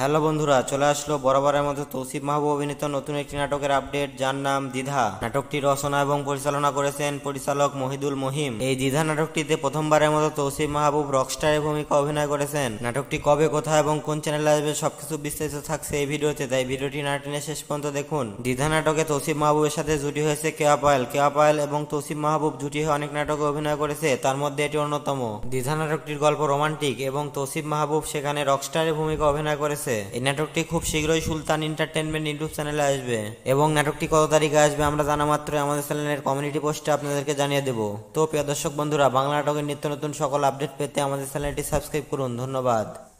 hello বন্ধুরা চলে আসলো বরাবরের মধ্যে তৌসিফ মাহবুব অভিনীত নতুন একটি নাটকের আপডেট যার নাম দ্বিধা নাটকটি রচনা এবং পরিচালনা করেছেন পরিচালক মহিদুল মহিম এই দ্বিধা নাটকটিতে প্রথমবারের মতো তৌসিফ মাহবুব রকস্টারের ভূমিকা অভিনয় করেছেন নাটকটি কবে কোথায় এবং কোন চ্যানেলে আসবে সবকিছু বিস্তারিত থাকছে এই ভিডিওতে তাই ভিডিওটি না টেনে শেষ পর্যন্ত দেখুন দ্বিধা নাটকে তৌসিফ মাহবুবের সাথে জুটি হয়েছে কেয়া পায়েল কেয়া পায়েল এবং তৌসিফ মাহবুব জুটি হয়ে অনেক নাটকে অভিনয় করেছে তার মধ্যে এটি অন্যতম দ্বিধা নাটকটির গল্প রোমান্টিক এবং তৌসিফ মাহবুব সেখানে রকস্টারের ভূমিকা অভিনয় করেছে আছে এই নাটকটি খুব শীঘ্রই সুলতান এন্টারটেনমেন্ট ইউটিউব চ্যানেলে আসবে এবং নাটকটি কত তারিখে আসবে আমরা জানা মাত্র আমাদের চ্যানেলের কমিউনিটি পোস্টে আপনাদেরকে জানিয়ে দেব তো প্রিয় দর্শক বন্ধুরা বাংলা নাটকের নিত্য নতুন সকল আপডেট পেতে আমাদের চ্যানেলটি সাবস্ক্রাইব করুন ধন্যবাদ